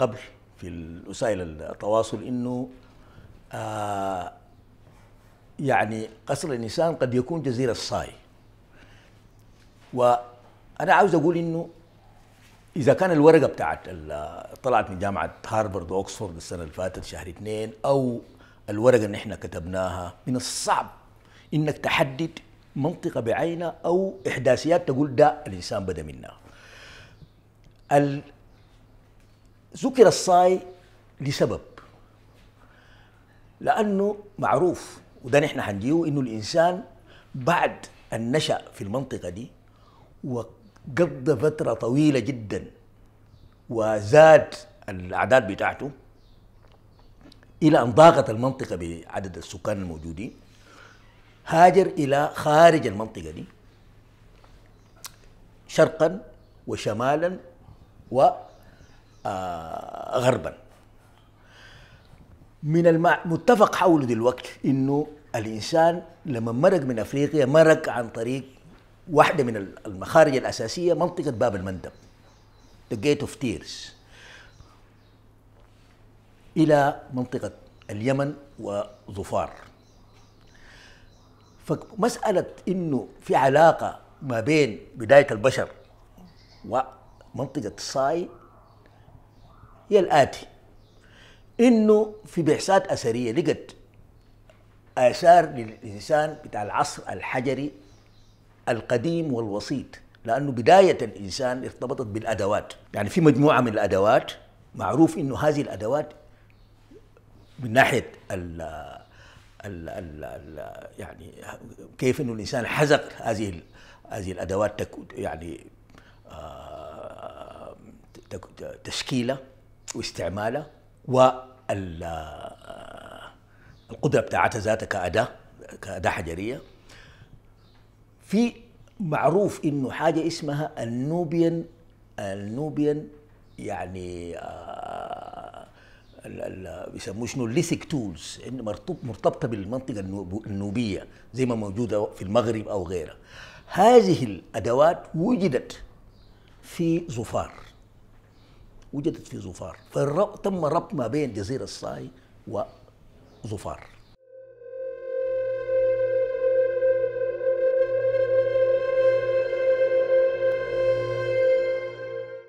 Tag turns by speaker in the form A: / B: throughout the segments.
A: قبل في وسائل التواصل انه آه، يعني قصر الانسان قد يكون جزيره الصاي وانا عاوز اقول انه اذا كان الورقه بتاعت طلعت من جامعه هارفرد واكسفورد السنه اللي فاتت شهر اثنين او الورقه اللي احنا كتبناها من الصعب انك تحدد منطقه بعينها او احداثيات تقول ده الانسان بدا منها ذكر الصاي لسبب لانه معروف وده نحن حنجيه انه الانسان بعد ان نشا في المنطقه دي وقضى فتره طويله جدا وزاد الاعداد بتاعته الى ان ضاقت المنطقه بعدد السكان الموجودين هاجر الى خارج المنطقه دي شرقا وشمالا و آه، غربا من المتفق حوله دلوقتي انه الانسان لما مرق من افريقيا مرق عن طريق واحده من المخارج الاساسيه منطقه باب المندب the gate of tears الى منطقه اليمن وظفار فمساله انه في علاقه ما بين بدايه البشر ومنطقه الصاي هي الآتي إنه في بعثات أثرية لقت آثار للإنسان بتاع العصر الحجري القديم والوسيط لأنه بداية الإنسان ارتبطت بالأدوات يعني في مجموعة من الأدوات معروف إنه هذه الأدوات من ناحية ال ال ال يعني كيف إنه الإنسان حزق هذه هذه الأدوات يعني آه، تشكيلة واستعمالها والقدره بتاعتها ذاتها كاداه كاداه حجريه في معروف انه حاجه اسمها النوبيان النوبيان يعني آه، بيسموه شنو الليثيك تولز مرتبطه بالمنطقه النوبيه زي ما موجوده في المغرب او غيرها هذه الادوات وجدت في ظفار وجدت في ظفار فتم ربط ما بين جزيرة الصاي وظفار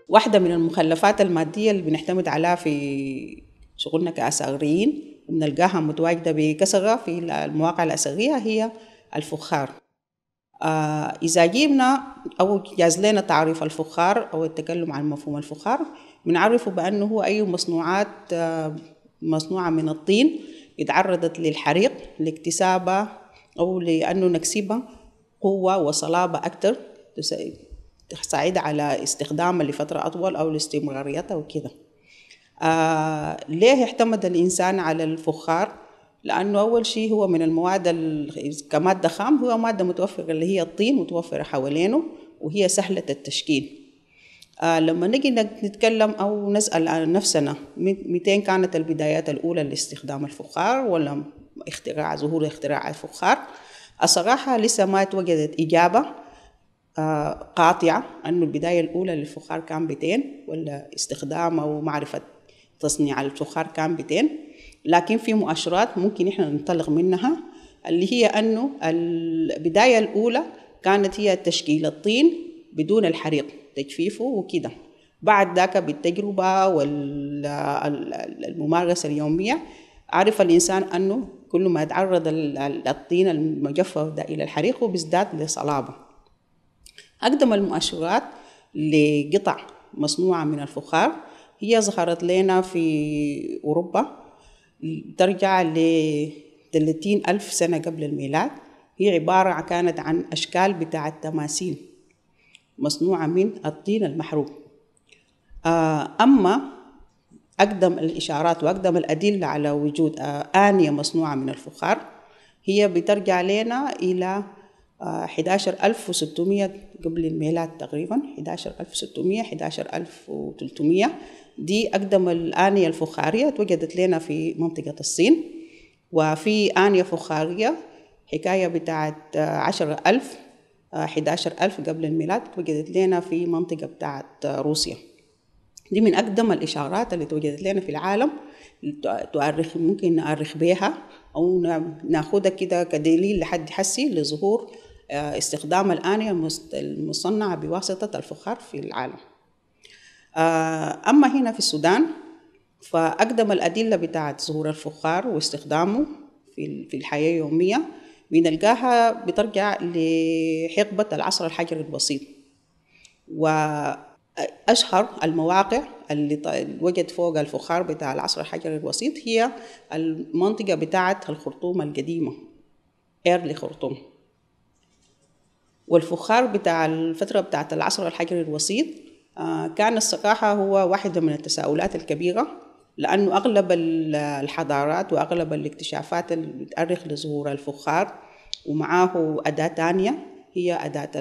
B: واحدة من المخلفات المادية اللي بنعتمد عليها في شغلنا كأساغريين وبنلقاها متواجدة بكثرة في المواقع الأساغية هي الفخار آه إذا جبنا أو جاز لنا تعريف الفخار أو التكلم عن مفهوم الفخار بنعرفه بأنه هو أي مصنوعات آه، مصنوعة من الطين اتعرضت للحريق لاكتسابها أو لأنه نكسبها قوة وصلابة أكثر تساعد على استخدامها لفترة أطول أو لاستمراريتها وكذا آه ليه اعتمد الإنسان على الفخار؟ لأنه أول شيء هو من المواد كمادة خام هو مادة متوفرة اللي هي الطين متوفرة حوالينه وهي سهلة التشكيل آه لما نجي نتكلم أو نسأل عن نفسنا متين كانت البدايات الأولى لاستخدام الفخار ولا اختراع ظهور اختراع الفخار الصراحة لسه ما توجدت إجابة آه قاطعة أنه البداية الأولى للفخار كان بتين ولا استخدام أو معرفة تصنيع الفخار كان بتين لكن في مؤشرات ممكن إحنا ننطلق منها اللي هي أنه البداية الأولى كانت هي تشكيل الطين بدون الحريق تجفيفه وكده بعد ذاك بالتجربة والممارسة اليومية عرف الإنسان أنه كل ما يتعرض الطين المجفف ده إلى الحريق وبيزداد لصلابة أقدم المؤشرات لقطع مصنوعة من الفخار هي ظهرت لنا في أوروبا ترجع ل ألف سنة قبل الميلاد هي عبارة كانت عن أشكال بتاعة تماثيل مصنوعة من الطين المحروق آه، أما أقدم الإشارات وأقدم الأدلة على وجود آه، آنية مصنوعة من الفخار هي بترجع لنا إلى 11600 آه، قبل الميلاد تقريبا 11600 11300 دي أقدم الآنية الفخارية توجدت لنا في منطقة الصين وفي آنية فخارية حكاية بتاعت ألف 11000 آه، قبل الميلاد توجدت لنا في منطقة بتاعة آه، روسيا دي من أقدم الإشارات اللي توجدت لنا في العالم تؤرخ ممكن نؤرخ بها أو ناخدها كده كدليل لحد حسي لظهور آه، استخدام الآنية المصنعة بواسطة الفخار في العالم أما هنا في السودان فأقدم الأدلة بتاعة ظهور الفخار واستخدامه في الحياة اليومية بنلقاها بترجع لحقبة العصر الحجري البسيط وأشهر المواقع اللي وجد فوق الفخار بتاع العصر الحجري البسيط هي المنطقة بتاعة الخرطوم القديمة إيرلي خرطوم والفخار بتاع الفترة بتاعة العصر الحجري الوسيط آه، كان السقاحة هو واحدة من التساؤلات الكبيرة لأنه أغلب الحضارات وأغلب الاكتشافات اللي بتأرخ لظهور الفخار ومعاه أداة تانية هي أداة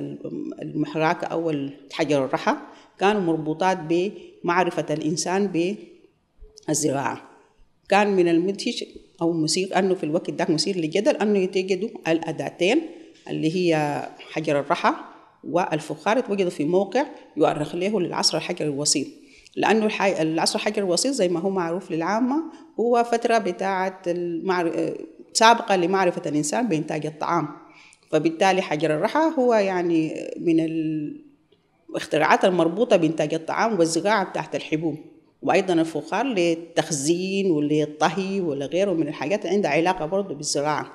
B: المحراك أو حجر الرحى كانوا مربوطات بمعرفة الإنسان بالزراعة كان من المدهش أو مثير أنه في الوقت ده مثير للجدل أنه يتجدوا الأداتين اللي هي حجر الرحى والفخار يتوجدوا في موقع يؤرخ له للعصر الحجري الوسيط لانه الحي... العصر الحجري الوسيط زي ما هو معروف للعامه هو فتره بتاعه المعر... سابقه لمعرفه الانسان بانتاج الطعام فبالتالي حجر الرحى هو يعني من الاختراعات المربوطه بانتاج الطعام والزراعه بتاعت الحبوب وايضا الفخار للتخزين وللطهي ولغيره من الحاجات اللي عندها علاقه برضه بالزراعه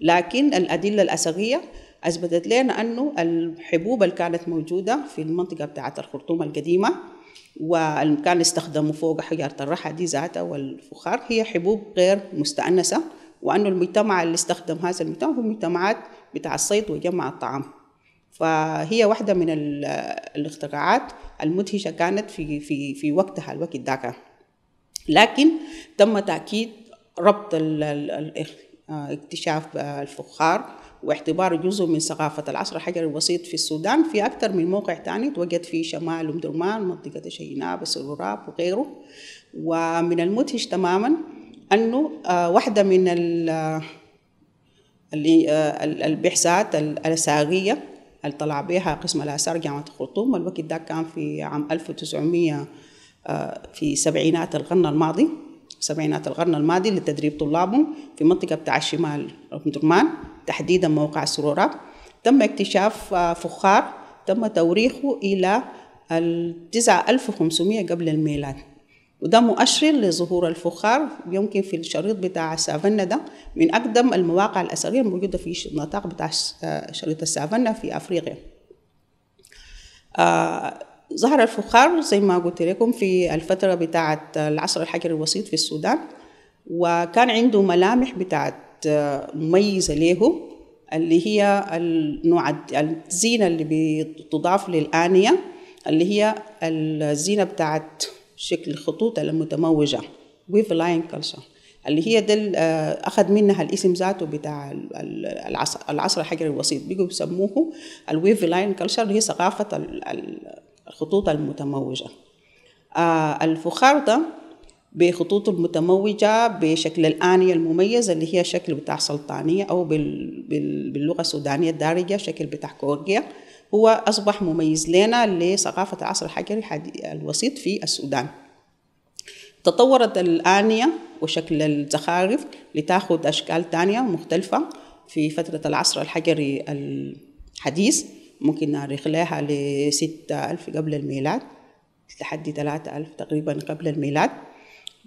B: لكن الادله الاثريه اثبتت لنا انه الحبوب اللي كانت موجوده في المنطقه بتاعت الخرطوم القديمه والمكان اللي استخدموا فوق حجارة الرحى دي ذاتها والفخار هي حبوب غير مستأنسة وأنه المجتمع اللي استخدم هذا المجتمع هو مجتمعات بتاع الصيد وجمع الطعام فهي واحدة من الاختراعات المدهشة كانت في في في وقتها الوقت ذاك لكن تم تأكيد ربط اكتشاف الفخار واعتباره جزء من ثقافة العصر الحجري الوسيط في السودان في أكثر من موقع تاني توجد في شمال أم درمان منطقة شيناب السروراب وغيره ومن المدهش تماما أنه آه، واحدة من آه، آه، البحثات الأساغية اللي طلع بها قسم الآثار جامعة الخرطوم الوقت ده كان في عام 1900 في سبعينات القرن الماضي سبعينات القرن الماضي لتدريب طلابهم في منطقة بتاع الشمال درمان تحديدا موقع سرورة تم اكتشاف آه، فخار تم توريخه إلى 9500 قبل الميلاد وده مؤشر لظهور الفخار يمكن في الشريط بتاع سافانا ده من أقدم المواقع الأثرية الموجودة في النطاق بتاع آه، شريط السافنا في أفريقيا آه ظهر الفخار زي ما قلت لكم في الفترة بتاعة العصر الحجري الوسيط في السودان وكان عنده ملامح بتاعت مميزة ليه اللي هي النوع الزينة اللي بتضاف للآنية اللي هي الزينة بتاعت شكل الخطوط المتموجة ويف لاين كلشر اللي هي دل آه، اخذ منها الاسم ذاته بتاع العصر, العصر الحجري الوسيط بيجوا بيسموه الويف لاين كلشر اللي هي ثقافة الخطوط المتموجة آه، الفخار ده بخطوطه المتموجة بشكل الآنية المميز اللي هي شكل بتاع سلطانية أو باللغة السودانية الدارجة شكل بتاع كورجيا هو أصبح مميز لنا لثقافة العصر الحجري الوسيط في السودان تطورت الآنية وشكل الزخارف لتأخذ أشكال تانية مختلفة في فترة العصر الحجري الحديث ممكن نعرخ لها لستة ألف قبل الميلاد لحد ثلاثة ألف تقريبا قبل الميلاد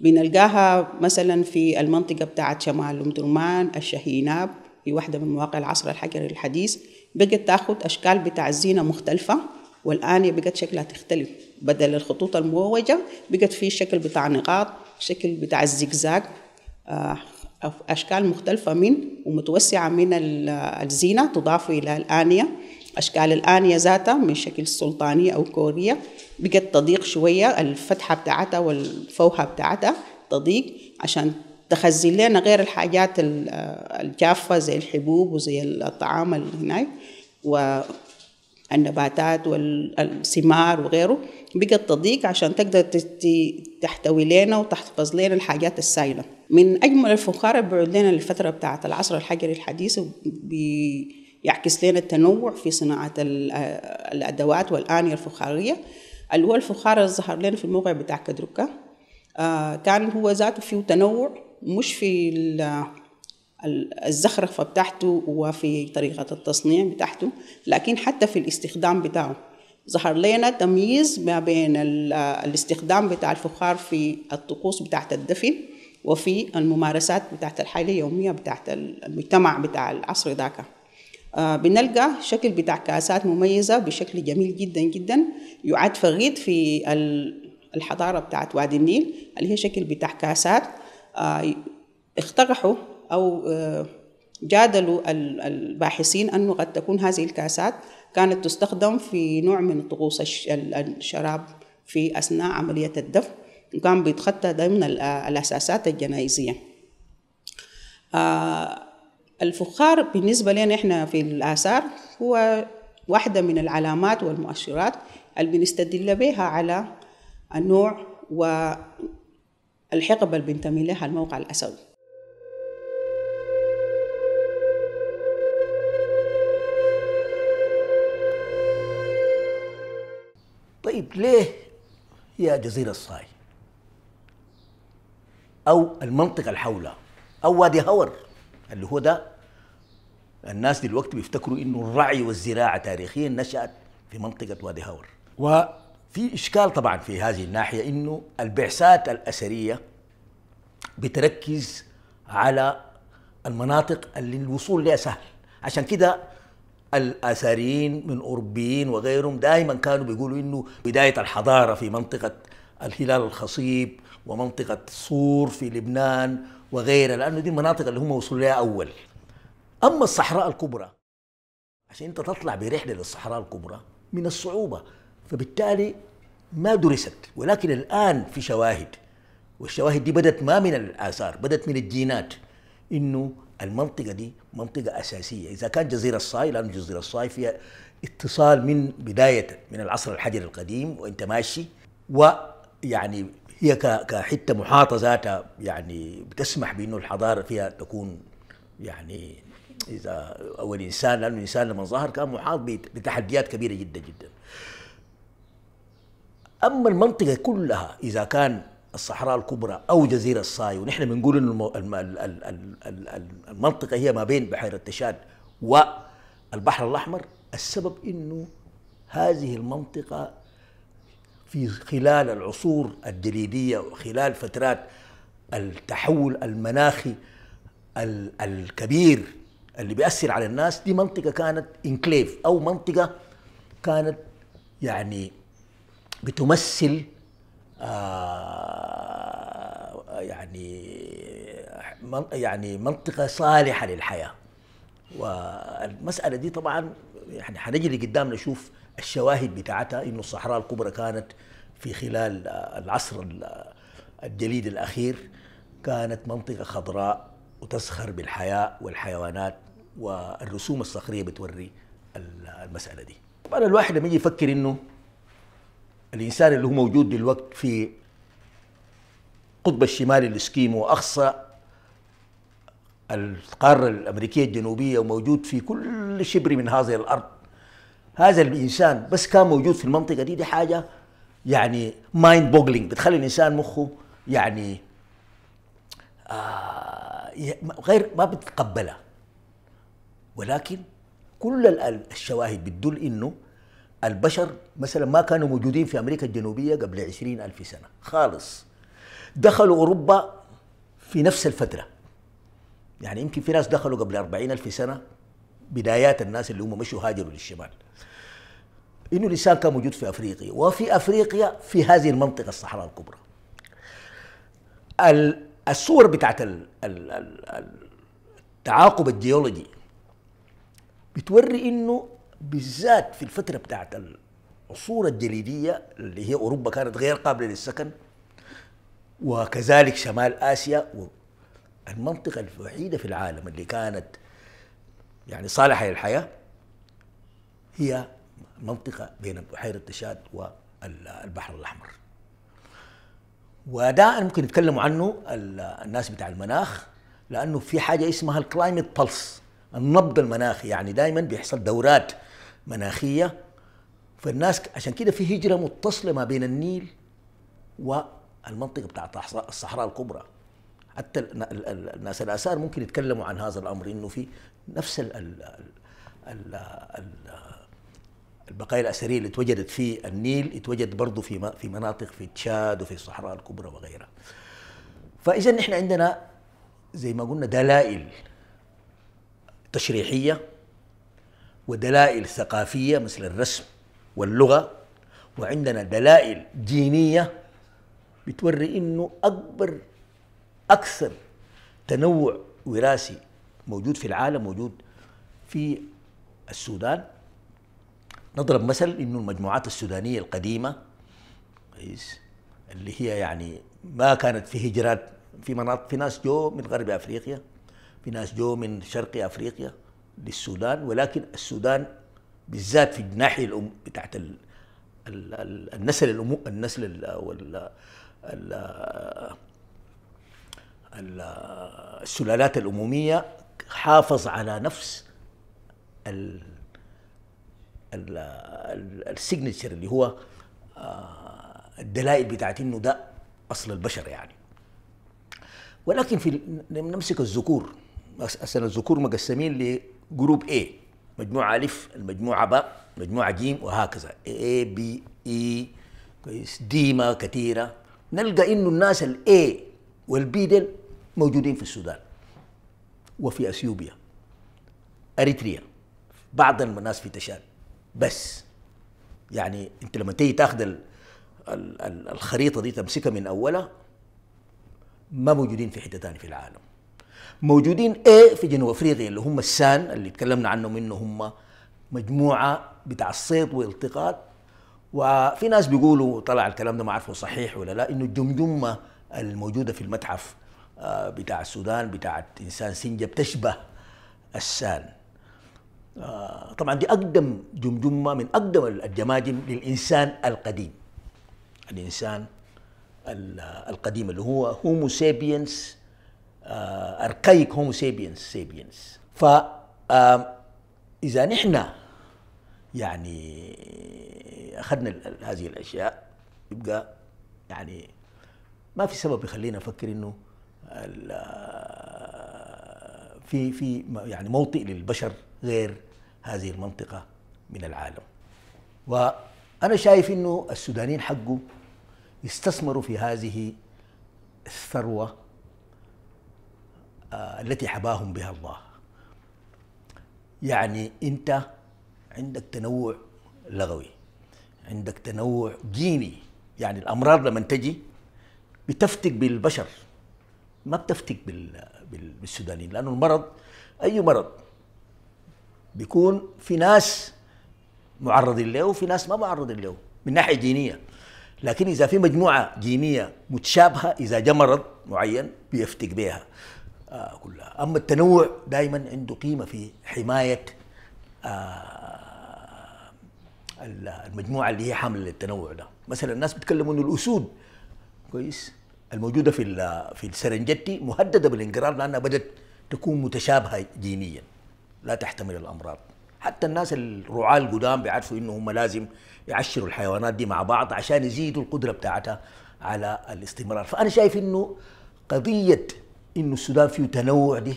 B: بنلقاها مثلا في المنطقة بتاعت شمال أم درمان الشهيناب في واحدة من مواقع العصر الحجري الحديث بقت تاخد أشكال بتاع الزينة مختلفة والآن بقت شكلها تختلف بدل الخطوط المموجة بقت في شكل بتاع نقاط شكل بتاع الزجزاج آه، أشكال مختلفة من ومتوسعة من الزينة تضاف إلى الآنية أشكال الآنية ذاتها من شكل السلطانية أو كورية بقت تضيق شوية الفتحة بتاعتها والفوهة بتاعتها تضيق عشان تخزن لنا غير الحاجات الجافة زي الحبوب وزي الطعام اللي هناك والنباتات والثمار وغيره بقت تضيق عشان تقدر تحتوي لنا وتحتفظ لنا الحاجات السائلة من أجمل الفخار اللي لنا الفترة بتاعت العصر الحجري الحديث بي يعكس لنا التنوع في صناعة الأدوات والآنية الفخارية اللي هو الفخار اللي ظهر لنا في الموقع بتاع كدركة آه كان هو ذاته فيه تنوع مش في الزخرفة بتاعته وفي طريقة التصنيع بتاعته لكن حتى في الاستخدام بتاعه ظهر لنا تمييز ما بين الاستخدام بتاع الفخار في الطقوس بتاعت الدفن وفي الممارسات بتاعت الحياة اليومية بتاعت المجتمع بتاع العصر ذاك آه، بنلقى شكل بتاع كاسات مميزة بشكل جميل جدا جدا يعد فريد في الحضارة بتاعت وادي النيل اللي هي شكل بتاع كاسات آه، اقترحوا أو آه، جادلوا الباحثين أنه قد تكون هذه الكاسات كانت تستخدم في نوع من طقوس الشراب في أثناء عملية الدفن وكان بيتخطى ضمن الأساسات الجنائزية الفخار بالنسبة لنا إحنا في الآثار هو واحدة من العلامات والمؤشرات اللي بنستدل بها على النوع والحقبة اللي بنتمي لها الموقع الأسود
A: طيب ليه هي جزيرة الصاي أو المنطقة الحولة أو وادي هور اللي هو ده الناس دلوقتي بيفتكروا انه الرعي والزراعه تاريخيا نشات في منطقه وادي هور وفي اشكال طبعا في هذه الناحيه انه البعثات الاثريه بتركز على المناطق اللي الوصول لها سهل عشان كده الاثريين من اوروبيين وغيرهم دائما كانوا بيقولوا انه بدايه الحضاره في منطقه الهلال الخصيب ومنطقه الصور في لبنان وغيرها لانه دي المناطق اللي هم وصلوا لها اول أما الصحراء الكبرى عشان أنت تطلع برحلة للصحراء الكبرى من الصعوبة فبالتالي ما درست ولكن الآن في شواهد والشواهد دي بدت ما من الآثار بدت من الجينات إنه المنطقة دي منطقة أساسية إذا كان جزيرة الصاي لأن جزيرة الصاي فيها اتصال من بداية من العصر الحجري القديم وأنت ماشي ويعني هي كحته محاطه ذاتها يعني بتسمح بانه الحضاره فيها تكون يعني اذا او الانسان لانه الانسان لما ظهر كان محاط بتحديات كبيره جدا جدا اما المنطقه كلها اذا كان الصحراء الكبرى او جزيره الصاي ونحن بنقول انه المنطقه هي ما بين بحيره تشاد والبحر الاحمر السبب انه هذه المنطقه في خلال العصور الجليديه وخلال فترات التحول المناخي الكبير اللي بيأثر على الناس دي منطقة كانت انكليف أو منطقة كانت يعني بتمثل آه يعني يعني منطقة صالحة للحياة والمسألة دي طبعا يعني حنجري قدام نشوف الشواهد بتاعتها انه الصحراء الكبرى كانت في خلال العصر الجليد الاخير كانت منطقه خضراء وتزخر بالحياه والحيوانات والرسوم الصخريه بتوري المساله دي طبعا الواحد لما يجي يفكر انه الانسان اللي هو موجود دلوقتي في القطب الشمالي الاسكيمو واقصى القاره الامريكيه الجنوبيه وموجود في كل شبر من هذه الارض هذا الانسان بس كان موجود في المنطقه دي دي حاجه يعني مايند بوغلينج بتخلي الانسان مخه يعني آه غير ما بتتقبلها ولكن كل الشواهد بتدل انه البشر مثلا ما كانوا موجودين في امريكا الجنوبيه قبل عشرين الف سنه خالص دخلوا اوروبا في نفس الفتره يعني يمكن في ناس دخلوا قبل أربعين الف سنه بدايات الناس اللي هم مشوا هاجروا للشمال انه الانسان كان موجود في افريقيا وفي افريقيا في هذه المنطقه الصحراء الكبرى الصور بتاعت التعاقب الجيولوجي بتوري انه بالذات في الفتره بتاعت العصور الجليديه اللي هي اوروبا كانت غير قابله للسكن وكذلك شمال اسيا المنطقه الوحيده في العالم اللي كانت يعني صالحه للحياه هي منطقه بين بحيره تشاد والبحر الاحمر وده ممكن يتكلموا عنه الناس بتاع المناخ لانه في حاجه اسمها الكلايمت بلس النبض المناخي يعني دائما بيحصل دورات مناخيه فالناس عشان كده في هجره متصله ما بين النيل والمنطقه بتاعت الصحراء الكبرى حتى الناس الاثار ممكن يتكلموا عن هذا الامر انه في نفس ال ال ال البقايا الاثريه اللي اتوجدت في النيل اتوجد برضه في في مناطق في تشاد وفي الصحراء الكبرى وغيرها. فاذا نحن عندنا زي ما قلنا دلائل تشريحية ودلائل ثقافية مثل الرسم واللغة وعندنا دلائل دينية بتوري إنه أكبر أكثر تنوع وراثي موجود في العالم موجود في السودان نضرب مثل إنه المجموعات السودانية القديمة كويس اللي هي يعني ما كانت في هجرات في مناطق في ناس جو من غرب أفريقيا في ناس جو من شرق افريقيا للسودان ولكن السودان بالذات في الناحيه الأم بتاعت ال ال ال النسل الأم النسل ال وال ال ال السلالات الاموميه حافظ على نفس ال ال السيجنتشر اللي هو آه، الدلائل بتاعت انه ده اصل البشر يعني ولكن في نمسك الذكور مثلا الذكور مقسمين لجروب A مجموعة ألف المجموعة باء مجموعة جيم وهكذا A B E كويس ديما كثيرة نلقى إنه الناس ال A وال B ديل موجودين في السودان وفي أثيوبيا أريتريا بعض الناس في تشاد بس يعني أنت لما تيجي تاخذ ال الخريطة دي تمسكها من أولها ما موجودين في حتة ثانية في العالم موجودين ايه في جنوب افريقيا اللي هم السان اللي تكلمنا عنهم انه هم مجموعه بتاع الصيد والتقاط وفي ناس بيقولوا طلع الكلام ده ما عارفه صحيح ولا لا انه الجمجمه الموجوده في المتحف آه، بتاع السودان بتاعت انسان سنجه بتشبه السان آه، طبعا دي اقدم جمجمه من اقدم الجماجم للانسان القديم الانسان القديم اللي هو هومو سابينس ارقايك هومو سيبينس سيبينس ف اذا نحن يعني اخذنا هذه الاشياء يبقى يعني ما في سبب يخلينا نفكر انه آه، في في يعني موطئ للبشر غير هذه المنطقه من العالم وانا شايف انه السودانيين حقه يستثمروا في هذه الثروه آه، التي حباهم بها الله يعني انت عندك تنوع لغوي عندك تنوع جيني يعني الامراض لما تجي بتفتك بالبشر ما بتفتك بالسودانيين لانه المرض اي مرض بيكون في ناس معرضين له وفي ناس ما معرضين له من ناحيه جينيه لكن اذا في مجموعه جينيه متشابهه اذا جاء مرض معين بيفتك بها آه، كلها اما التنوع دائما عنده قيمه في حمايه آه، المجموعه اللي هي حامله للتنوع ده مثلا الناس بيتكلموا انه الاسود كويس الموجوده في في السرنجتي مهدده بالانقراض لانها بدات تكون متشابهه جينيا لا تحتمل الامراض حتى الناس الرعاة القدام بيعرفوا انه هم لازم يعشروا الحيوانات دي مع بعض عشان يزيدوا القدره بتاعتها على الاستمرار فانا شايف انه قضيه انه السودان فيه تنوع دي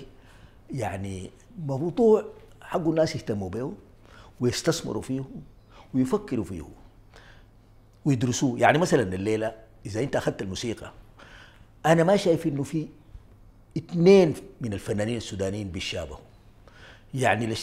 A: يعني موضوع حق الناس يهتموا به ويستثمروا فيه ويفكروا فيه ويدرسوه يعني مثلا الليله اذا انت اخذت الموسيقى انا ما شايف انه في اثنين من الفنانين السودانيين بيشابهوا يعني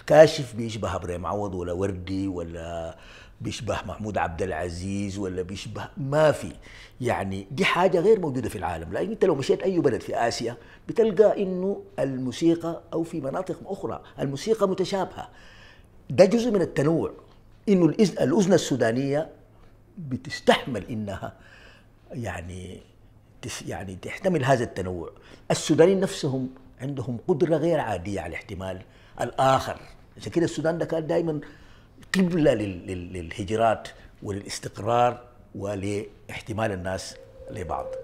A: الكاشف بيشبه ابراهيم عوض ولا وردي ولا بيشبه محمود عبد العزيز ولا بيشبه ما في يعني دي حاجه غير موجوده في العالم لان انت لو مشيت اي بلد في اسيا بتلقى انه الموسيقى او في مناطق اخرى الموسيقى متشابهه ده جزء من التنوع انه الاذن السودانيه بتستحمل انها يعني يعني تحتمل هذا التنوع السودانيين نفسهم عندهم قدره غير عاديه على احتمال الاخر عشان كده السودان ده كان دائما قبله للهجرات وللاستقرار ولاحتمال الناس لبعض